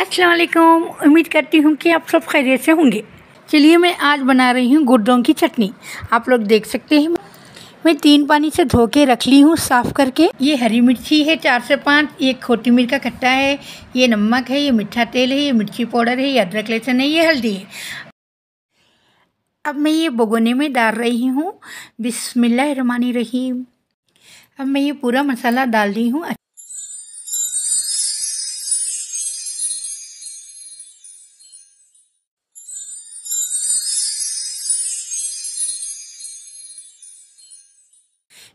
असलकुम उम्मीद करती हूँ कि आप सब खैरियत से होंगे चलिए मैं आज बना रही हूँ गुड़ों की चटनी आप लोग देख सकते हैं मैं तीन पानी से धो के रख ली हूँ साफ़ करके ये हरी मिर्ची है चार से पाँच ये खोटी मिर्च का खट्टा है ये नमक है ये मीठा तेल है ये मिर्ची पाउडर है ये अदरक लहसुन है ये हल्दी है अब मैं ये भगोने में डाल रही हूँ बिसमिल्लर रहीम अब मैं ये पूरा मसाला डाल रही हूँ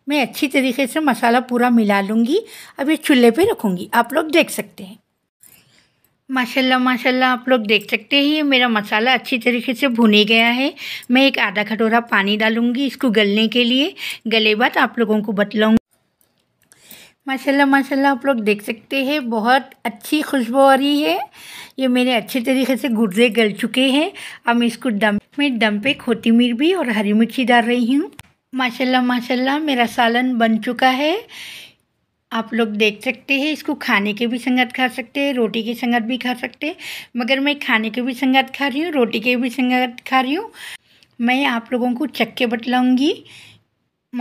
मैं अच्छी तरीके से मसाला पूरा मिला लूँगी अब ये चूल्हे पे रखूँगी आप लोग देख सकते हैं माशाल्लाह माशाल्लाह आप लोग देख सकते हैं ये मेरा मसाला अच्छी तरीके से भुने गया है मैं एक आधा कटोरा पानी डालूँगी इसको गलने के लिए गले बाद आप लोगों को बतलाऊँगी माशाल्लाह माशाल्लाह आप लोग देख सकते हैं बहुत अच्छी खुशबू आ रही है ये मेरे अच्छे तरीके से गुर्दे गल चुके हैं अब मैं इसको दम में दम पे खोती मिर्च भी और हरी मिर्ची डाल रही हूँ माशाल्लाह माशाल्लाह मेरा सालन बन चुका है आप लोग देख सकते हैं इसको खाने के भी संगत खा सकते हैं रोटी के संगत भी खा सकते हैं मगर मैं खाने के भी संगत खा रही हूँ रोटी के भी संगत खा रही हूँ मैं आप लोगों को चक्के बतलाऊँगी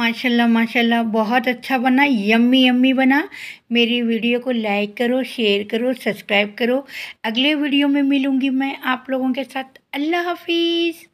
माशाल्लाह माशाल्लाह बहुत अच्छा बना यम्मी यम्मी बना मेरी वीडियो को लाइक करो शेयर करो सब्सक्राइब करो अगले वीडियो में मिलूँगी मैं आप लोगों के साथ अल्लाह हाफिज़